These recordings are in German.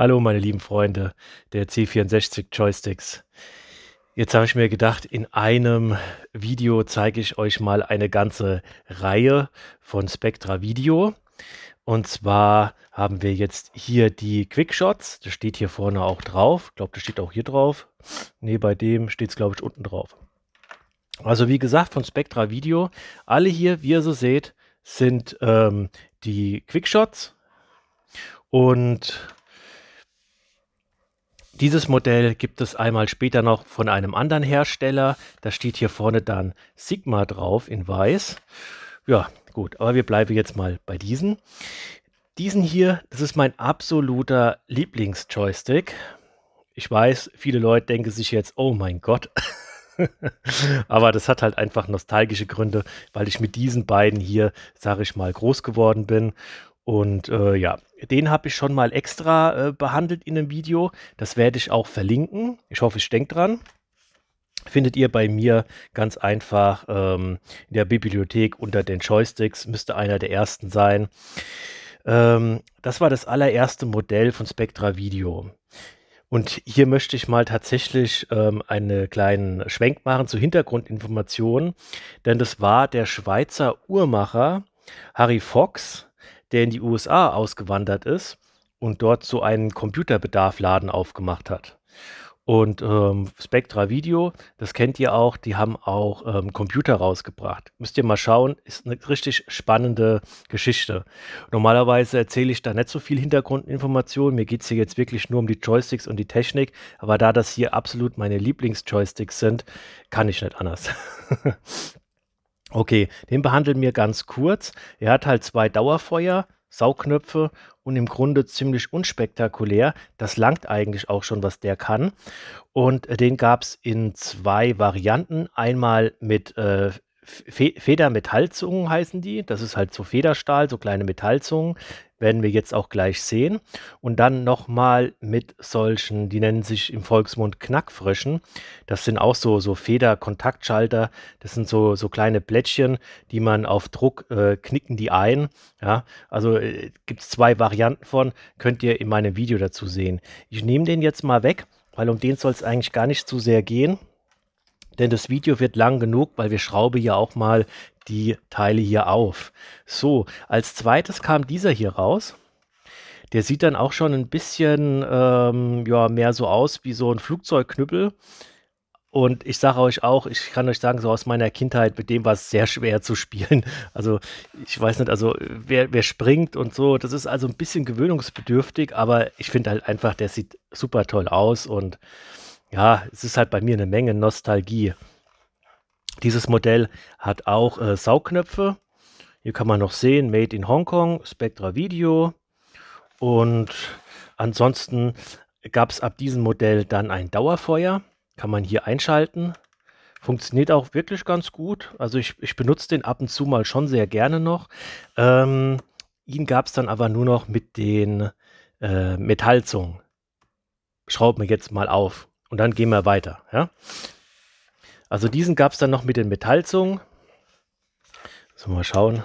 Hallo, meine lieben Freunde der C64 Joysticks. Jetzt habe ich mir gedacht, in einem Video zeige ich euch mal eine ganze Reihe von Spectra Video. Und zwar haben wir jetzt hier die Quickshots. Das steht hier vorne auch drauf. Ich glaube, das steht auch hier drauf. Ne, bei dem steht es, glaube ich, unten drauf. Also wie gesagt, von Spectra Video. Alle hier, wie ihr so seht, sind ähm, die Quickshots. Und dieses Modell gibt es einmal später noch von einem anderen Hersteller. Da steht hier vorne dann Sigma drauf in weiß. Ja, gut, aber wir bleiben jetzt mal bei diesen. Diesen hier, das ist mein absoluter Lieblingsjoystick. Ich weiß, viele Leute denken sich jetzt, oh mein Gott. aber das hat halt einfach nostalgische Gründe, weil ich mit diesen beiden hier, sage ich mal, groß geworden bin und äh, ja, den habe ich schon mal extra äh, behandelt in einem Video. Das werde ich auch verlinken. Ich hoffe, ich denke dran. Findet ihr bei mir ganz einfach ähm, in der Bibliothek unter den Joysticks. Müsste einer der ersten sein. Ähm, das war das allererste Modell von Spectra Video. Und hier möchte ich mal tatsächlich ähm, einen kleinen Schwenk machen zu Hintergrundinformationen, denn das war der Schweizer Uhrmacher Harry Fox, der in die USA ausgewandert ist und dort so einen Computerbedarfladen aufgemacht hat. Und ähm, Spectra Video, das kennt ihr auch, die haben auch ähm, Computer rausgebracht. Müsst ihr mal schauen, ist eine richtig spannende Geschichte. Normalerweise erzähle ich da nicht so viel Hintergrundinformationen. Mir geht es hier jetzt wirklich nur um die Joysticks und die Technik. Aber da das hier absolut meine Lieblingsjoysticks sind, kann ich nicht anders. Okay, den behandeln wir ganz kurz. Er hat halt zwei Dauerfeuer, Saugknöpfe und im Grunde ziemlich unspektakulär. Das langt eigentlich auch schon, was der kann. Und den gab es in zwei Varianten. Einmal mit äh, Fe Federmetallzungen heißen die. Das ist halt so Federstahl, so kleine Metallzungen. Werden wir jetzt auch gleich sehen. Und dann nochmal mit solchen, die nennen sich im Volksmund Knackfröschen. Das sind auch so, so Federkontaktschalter. Das sind so, so kleine Plättchen, die man auf Druck äh, knicken die ein. Ja, also äh, gibt es zwei Varianten von. Könnt ihr in meinem Video dazu sehen. Ich nehme den jetzt mal weg, weil um den soll es eigentlich gar nicht zu sehr gehen denn das Video wird lang genug, weil wir schraube ja auch mal die Teile hier auf. So, als zweites kam dieser hier raus. Der sieht dann auch schon ein bisschen ähm, ja, mehr so aus wie so ein Flugzeugknüppel. Und ich sage euch auch, ich kann euch sagen, so aus meiner Kindheit, mit dem war es sehr schwer zu spielen. Also ich weiß nicht, also wer, wer springt und so, das ist also ein bisschen gewöhnungsbedürftig, aber ich finde halt einfach, der sieht super toll aus und ja, es ist halt bei mir eine Menge Nostalgie. Dieses Modell hat auch äh, Saugknöpfe. Hier kann man noch sehen, Made in Hongkong, Spectra Video. Und ansonsten gab es ab diesem Modell dann ein Dauerfeuer. Kann man hier einschalten. Funktioniert auch wirklich ganz gut. Also ich, ich benutze den ab und zu mal schon sehr gerne noch. Ähm, ihn gab es dann aber nur noch mit den äh, Metallzungen. Schraubt mir jetzt mal auf. Und dann gehen wir weiter. Ja? Also diesen gab es dann noch mit den Metallzungen. So, mal schauen.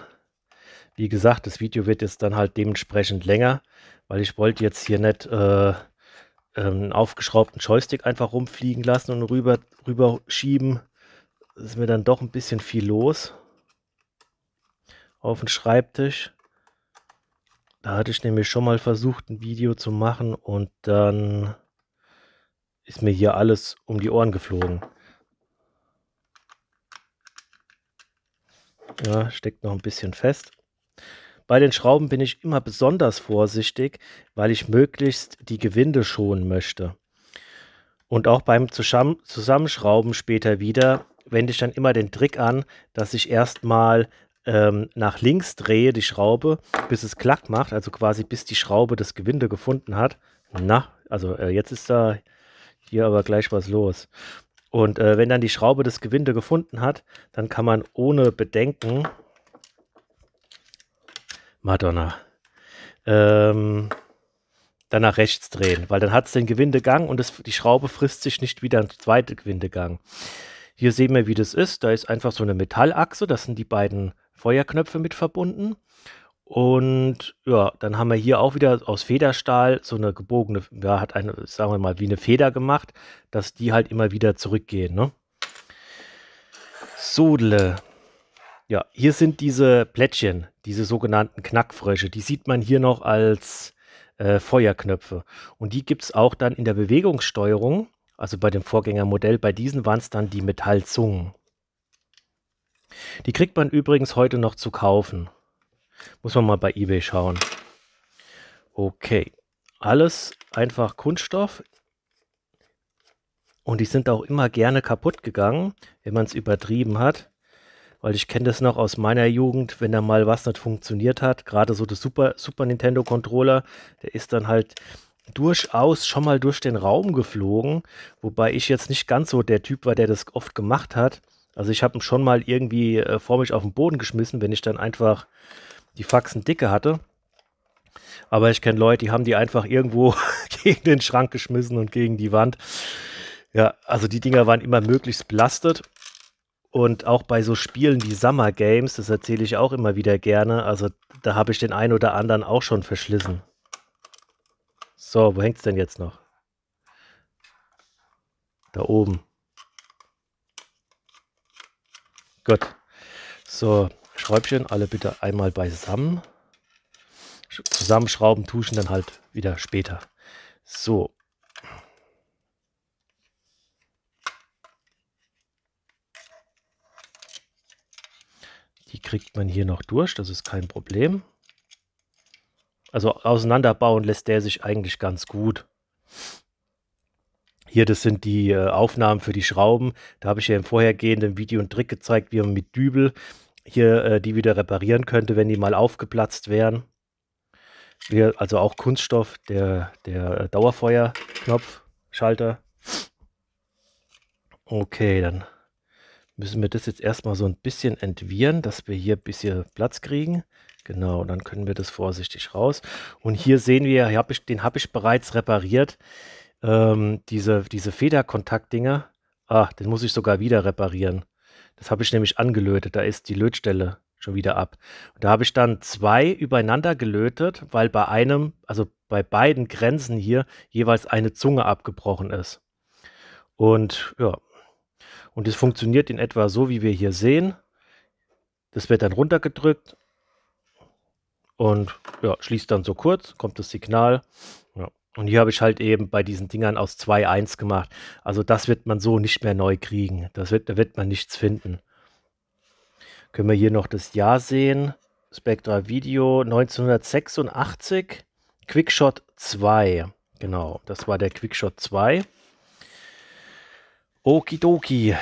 Wie gesagt, das Video wird jetzt dann halt dementsprechend länger, weil ich wollte jetzt hier nicht äh, ähm, einen aufgeschraubten Joystick einfach rumfliegen lassen und rüber, rüber schieben. Das ist mir dann doch ein bisschen viel los. Auf dem Schreibtisch. Da hatte ich nämlich schon mal versucht, ein Video zu machen und dann ist mir hier alles um die Ohren geflogen. Ja, steckt noch ein bisschen fest. Bei den Schrauben bin ich immer besonders vorsichtig, weil ich möglichst die Gewinde schonen möchte. Und auch beim Zusammenschrauben später wieder wende ich dann immer den Trick an, dass ich erstmal ähm, nach links drehe die Schraube, bis es klack macht, also quasi bis die Schraube das Gewinde gefunden hat. Na, also äh, jetzt ist da hier aber gleich was los. Und äh, wenn dann die Schraube das Gewinde gefunden hat, dann kann man ohne Bedenken, Madonna, ähm, dann nach rechts drehen, weil dann hat es den Gewindegang und das, die Schraube frisst sich nicht wieder ein zweiter Gewindegang. Hier sehen wir, wie das ist. Da ist einfach so eine Metallachse, das sind die beiden Feuerknöpfe mit verbunden. Und ja, dann haben wir hier auch wieder aus Federstahl so eine gebogene, ja, hat eine, sagen wir mal, wie eine Feder gemacht, dass die halt immer wieder zurückgehen, ne? Sodle. Ja, hier sind diese Plättchen, diese sogenannten Knackfrösche. Die sieht man hier noch als äh, Feuerknöpfe. Und die gibt es auch dann in der Bewegungssteuerung. Also bei dem Vorgängermodell, bei diesen waren es dann die Metallzungen. Die kriegt man übrigens heute noch zu kaufen. Muss man mal bei eBay schauen. Okay, alles einfach Kunststoff. Und die sind auch immer gerne kaputt gegangen, wenn man es übertrieben hat. Weil ich kenne das noch aus meiner Jugend, wenn da mal was nicht funktioniert hat. Gerade so der Super, Super Nintendo Controller, der ist dann halt durchaus schon mal durch den Raum geflogen. Wobei ich jetzt nicht ganz so der Typ war, der das oft gemacht hat. Also ich habe ihn schon mal irgendwie äh, vor mich auf den Boden geschmissen, wenn ich dann einfach die Faxen dicke hatte. Aber ich kenne Leute, die haben die einfach irgendwo gegen den Schrank geschmissen und gegen die Wand. Ja, also die Dinger waren immer möglichst belastet. Und auch bei so Spielen wie Summer Games, das erzähle ich auch immer wieder gerne. Also da habe ich den einen oder anderen auch schon verschlissen. So, wo hängt es denn jetzt noch? Da oben. Gut. So, Schräubchen alle bitte einmal beisammen. Zusammenschrauben, tuschen dann halt wieder später. So. Die kriegt man hier noch durch, das ist kein Problem. Also auseinanderbauen lässt der sich eigentlich ganz gut. Hier, das sind die äh, Aufnahmen für die Schrauben. Da habe ich ja im vorhergehenden Video einen Trick gezeigt, wie man mit Dübel hier äh, die wieder reparieren könnte, wenn die mal aufgeplatzt wären. Wir, also auch Kunststoff, der, der äh, Dauerfeuerknopf, Schalter. Okay, dann müssen wir das jetzt erstmal so ein bisschen entwirren, dass wir hier ein bisschen Platz kriegen. Genau, dann können wir das vorsichtig raus. Und hier sehen wir, hier hab ich, den habe ich bereits repariert. Ähm, diese, diese Federkontaktdinger, ah, den muss ich sogar wieder reparieren. Das habe ich nämlich angelötet. Da ist die Lötstelle schon wieder ab. Und da habe ich dann zwei übereinander gelötet, weil bei einem, also bei beiden Grenzen hier jeweils eine Zunge abgebrochen ist. Und ja, und es funktioniert in etwa so, wie wir hier sehen. Das wird dann runtergedrückt und ja, schließt dann so kurz, kommt das Signal. Ja. Und hier habe ich halt eben bei diesen Dingern aus 2-1 gemacht. Also das wird man so nicht mehr neu kriegen. Das wird, da wird man nichts finden. Können wir hier noch das Jahr sehen. Spectra Video 1986. Quickshot 2. Genau, das war der Quickshot 2. Okidoki.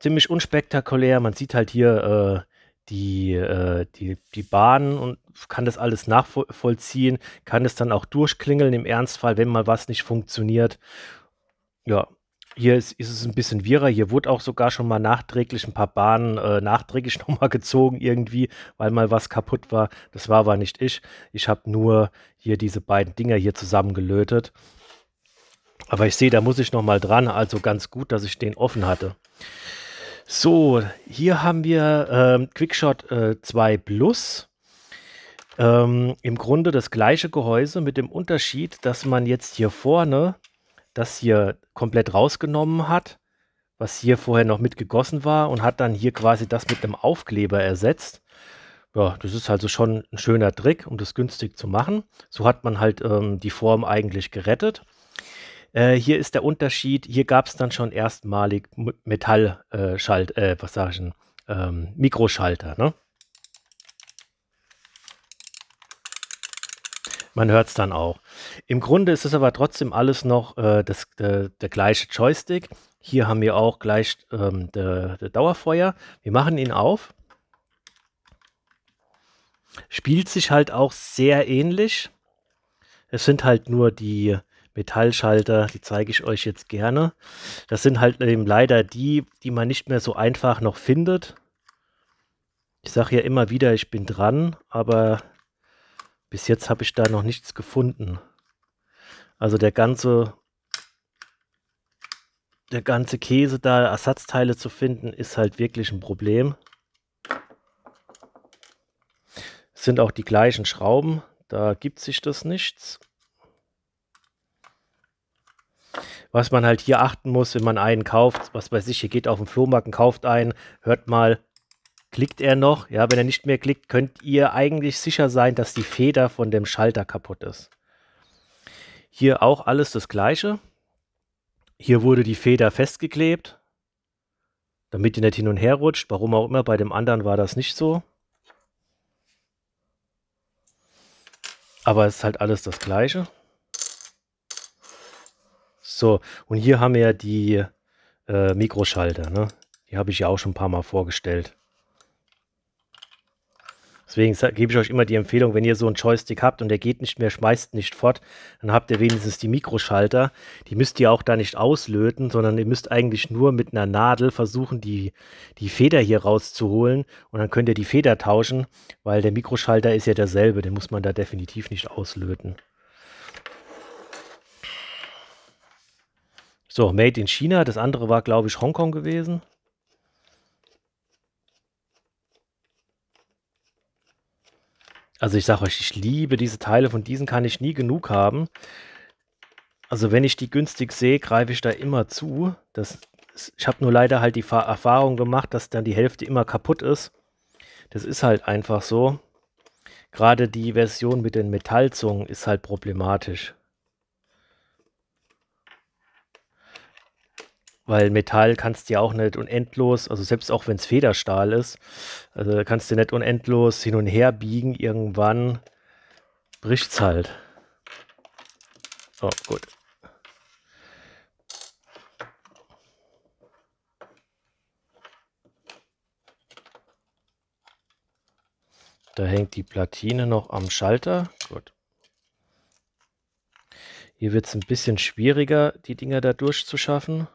Ziemlich unspektakulär. Man sieht halt hier äh, die, äh, die, die Bahn und kann das alles nachvollziehen, kann es dann auch durchklingeln im Ernstfall, wenn mal was nicht funktioniert. Ja, hier ist, ist es ein bisschen wirrer. Hier wurde auch sogar schon mal nachträglich ein paar Bahnen äh, nachträglich nochmal gezogen irgendwie, weil mal was kaputt war. Das war aber nicht ich. Ich habe nur hier diese beiden Dinger hier zusammengelötet. Aber ich sehe, da muss ich nochmal dran. Also ganz gut, dass ich den offen hatte. So, hier haben wir ähm, Quickshot äh, 2 Plus. Ähm, Im Grunde das gleiche Gehäuse mit dem Unterschied, dass man jetzt hier vorne das hier komplett rausgenommen hat, was hier vorher noch mitgegossen war und hat dann hier quasi das mit einem Aufkleber ersetzt. Ja, das ist also schon ein schöner Trick, um das günstig zu machen. So hat man halt ähm, die Form eigentlich gerettet. Äh, hier ist der Unterschied, hier gab es dann schon erstmalig Metallschalt, äh, äh, was sage ich denn, ähm, Mikroschalter, ne? Man hört es dann auch. Im Grunde ist es aber trotzdem alles noch äh, das, der, der gleiche Joystick. Hier haben wir auch gleich ähm, der, der Dauerfeuer. Wir machen ihn auf. Spielt sich halt auch sehr ähnlich. Es sind halt nur die, Metallschalter, die zeige ich euch jetzt gerne. Das sind halt eben leider die, die man nicht mehr so einfach noch findet. Ich sage ja immer wieder, ich bin dran, aber bis jetzt habe ich da noch nichts gefunden. Also der ganze, der ganze Käse da, Ersatzteile zu finden, ist halt wirklich ein Problem. Es sind auch die gleichen Schrauben, da gibt sich das nichts. Was man halt hier achten muss, wenn man einen kauft, was bei sich, ihr geht auf den Flohmarkt und kauft einen, hört mal, klickt er noch? Ja, wenn er nicht mehr klickt, könnt ihr eigentlich sicher sein, dass die Feder von dem Schalter kaputt ist. Hier auch alles das gleiche. Hier wurde die Feder festgeklebt, damit die nicht hin und her rutscht. Warum auch immer, bei dem anderen war das nicht so. Aber es ist halt alles das gleiche. So, und hier haben wir ja die äh, Mikroschalter. Ne? Die habe ich ja auch schon ein paar Mal vorgestellt. Deswegen gebe ich euch immer die Empfehlung, wenn ihr so einen Joystick habt und der geht nicht mehr, schmeißt nicht fort, dann habt ihr wenigstens die Mikroschalter. Die müsst ihr auch da nicht auslöten, sondern ihr müsst eigentlich nur mit einer Nadel versuchen, die, die Feder hier rauszuholen. Und dann könnt ihr die Feder tauschen, weil der Mikroschalter ist ja derselbe. Den muss man da definitiv nicht auslöten. So, Made in China. Das andere war, glaube ich, Hongkong gewesen. Also ich sage euch, ich liebe diese Teile. Von diesen kann ich nie genug haben. Also wenn ich die günstig sehe, greife ich da immer zu. Das, ich habe nur leider halt die Erfahrung gemacht, dass dann die Hälfte immer kaputt ist. Das ist halt einfach so. Gerade die Version mit den Metallzungen ist halt problematisch. Weil Metall kannst du ja auch nicht unendlos, also selbst auch wenn es Federstahl ist, also kannst du nicht unendlos hin und her biegen, irgendwann bricht es halt. Oh, gut. Da hängt die Platine noch am Schalter. Gut. Hier wird es ein bisschen schwieriger, die Dinger da durchzuschaffen.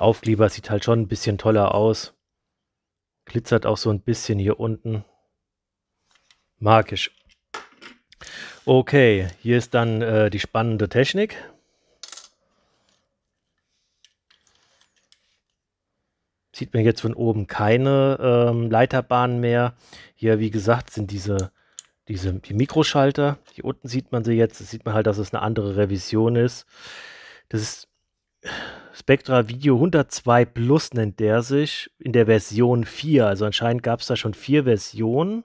Aufkleber sieht halt schon ein bisschen toller aus. Glitzert auch so ein bisschen hier unten. Magisch. Okay, hier ist dann äh, die spannende Technik. Sieht man jetzt von oben keine ähm, Leiterbahnen mehr. Hier, wie gesagt, sind diese, diese die Mikroschalter. Hier unten sieht man sie jetzt. Das sieht man halt, dass es eine andere Revision ist. Das ist Spectra Video 102 Plus nennt der sich in der Version 4. Also anscheinend gab es da schon vier Versionen.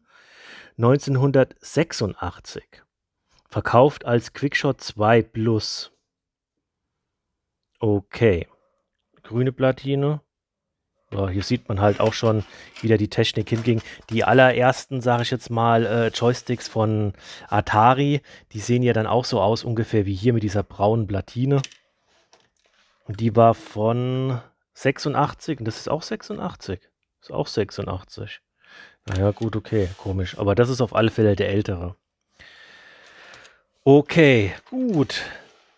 1986. Verkauft als Quickshot 2 Plus. Okay. Grüne Platine. Ja, hier sieht man halt auch schon wie da die Technik hinging. Die allerersten, sage ich jetzt mal, äh, Joysticks von Atari, die sehen ja dann auch so aus, ungefähr wie hier mit dieser braunen Platine. Und die war von 86. Und das ist auch 86. Ist auch 86. Naja, gut, okay, komisch. Aber das ist auf alle Fälle der ältere. Okay, gut.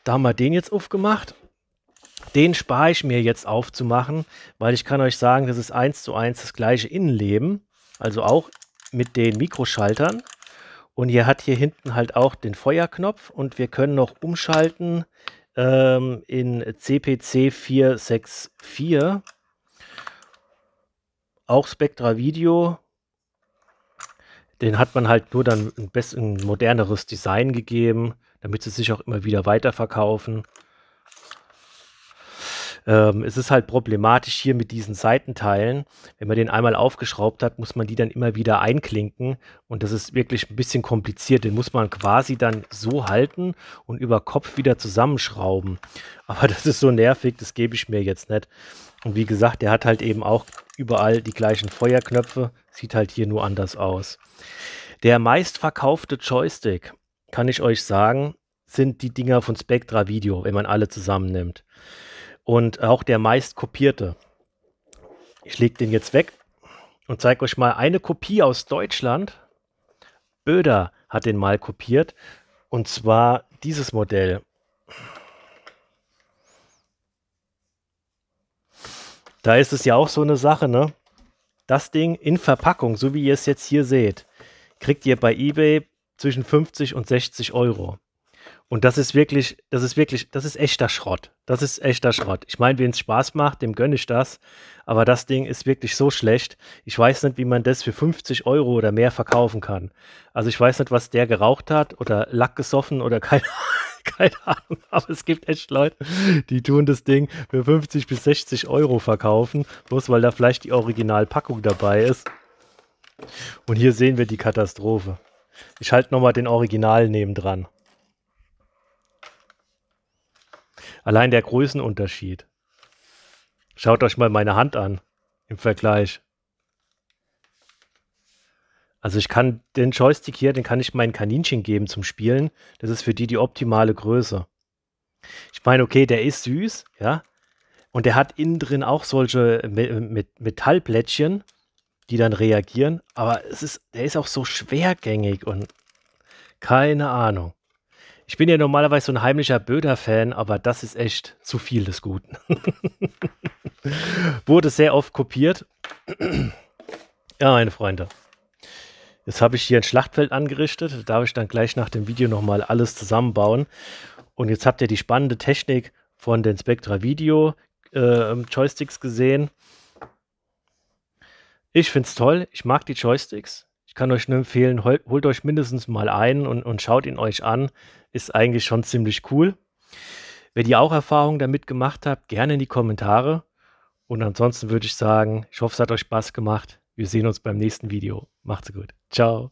Da haben wir den jetzt aufgemacht. Den spare ich mir jetzt aufzumachen, weil ich kann euch sagen, das ist eins zu eins das gleiche Innenleben. Also auch mit den Mikroschaltern. Und ihr hat hier hinten halt auch den Feuerknopf und wir können noch umschalten, ähm, in CPC 464. Auch Spectra Video. Den hat man halt nur dann ein, ein moderneres Design gegeben, damit sie sich auch immer wieder weiterverkaufen. Ähm, es ist halt problematisch hier mit diesen Seitenteilen. Wenn man den einmal aufgeschraubt hat, muss man die dann immer wieder einklinken und das ist wirklich ein bisschen kompliziert. Den muss man quasi dann so halten und über Kopf wieder zusammenschrauben. Aber das ist so nervig, das gebe ich mir jetzt nicht. Und wie gesagt, der hat halt eben auch überall die gleichen Feuerknöpfe, sieht halt hier nur anders aus. Der meistverkaufte Joystick, kann ich euch sagen, sind die Dinger von Spectra Video, wenn man alle zusammennimmt und auch der meist kopierte. Ich lege den jetzt weg und zeige euch mal eine Kopie aus Deutschland. Böder hat den mal kopiert und zwar dieses Modell. Da ist es ja auch so eine Sache, ne? Das Ding in Verpackung, so wie ihr es jetzt hier seht, kriegt ihr bei eBay zwischen 50 und 60 Euro. Und das ist wirklich, das ist wirklich, das ist echter Schrott. Das ist echter Schrott. Ich meine, wem es Spaß macht, dem gönne ich das. Aber das Ding ist wirklich so schlecht. Ich weiß nicht, wie man das für 50 Euro oder mehr verkaufen kann. Also ich weiß nicht, was der geraucht hat oder Lack gesoffen oder keine, keine Ahnung. Aber es gibt echt Leute, die tun das Ding für 50 bis 60 Euro verkaufen. Bloß weil da vielleicht die Originalpackung dabei ist. Und hier sehen wir die Katastrophe. Ich halte nochmal den Original neben dran. Allein der Größenunterschied. Schaut euch mal meine Hand an im Vergleich. Also ich kann den Joystick hier, den kann ich meinen Kaninchen geben zum Spielen. Das ist für die die optimale Größe. Ich meine, okay, der ist süß, ja. Und der hat innen drin auch solche Me Me Metallplättchen, die dann reagieren. Aber es ist, der ist auch so schwergängig und keine Ahnung. Ich bin ja normalerweise so ein heimlicher Böder-Fan, aber das ist echt zu viel des Guten. Wurde sehr oft kopiert. ja, meine Freunde. Jetzt habe ich hier ein Schlachtfeld angerichtet. Da darf ich dann gleich nach dem Video nochmal alles zusammenbauen. Und jetzt habt ihr die spannende Technik von den Spectra Video äh, Joysticks gesehen. Ich finde es toll. Ich mag die Joysticks. Ich kann euch nur empfehlen, holt, holt euch mindestens mal einen und, und schaut ihn euch an ist eigentlich schon ziemlich cool. Wenn ihr auch Erfahrungen damit gemacht habt, gerne in die Kommentare. Und ansonsten würde ich sagen, ich hoffe, es hat euch Spaß gemacht. Wir sehen uns beim nächsten Video. Macht's gut. Ciao.